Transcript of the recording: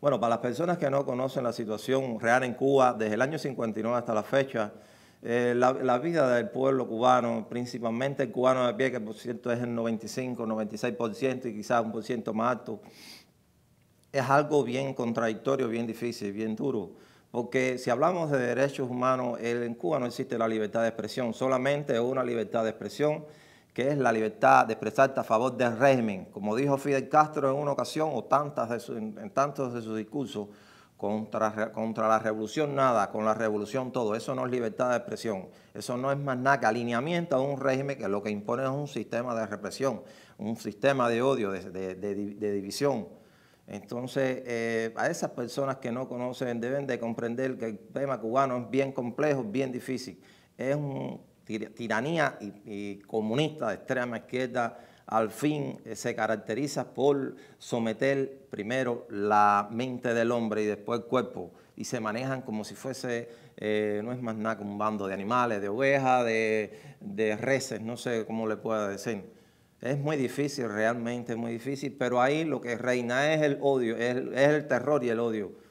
Bueno, para las personas que no conocen la situación real en Cuba, desde el año 59 hasta la fecha, eh, la, la, vida del pueblo cubano, principalmente el cubano de pie, que por cierto es el 95, 96% y quizás un por ciento más alto, es algo bien contradictorio, bien difícil, bien duro. Porque si hablamos de derechos humanos, en Cuba no existe la libertad de expresión, solamente una libertad de expresión que es la libertad de expresarte a favor del régimen. Como dijo Fidel Castro en una ocasión, o tantas de en tantos de sus discursos, contra, contra la revolución nada, con la revolución todo. Eso no es libertad de expresión. Eso no es más nada que alineamiento a un régimen que lo que impone es un sistema de represión, un sistema de odio, de, división. Entonces, eh, a esas personas que no conocen deben de comprender que el tema cubano es bien complejo, bien difícil. Es un tiranía y, comunista de extrema izquierda al fin eh, se caracteriza por someter primero la mente del hombre y después el cuerpo y se manejan como si fuese, eh, no es más nada que un bando de animales, de ovejas, de, reses, no sé cómo le pueda decir. Es muy difícil, realmente muy difícil, pero ahí lo que reina es el odio, es el terror y el odio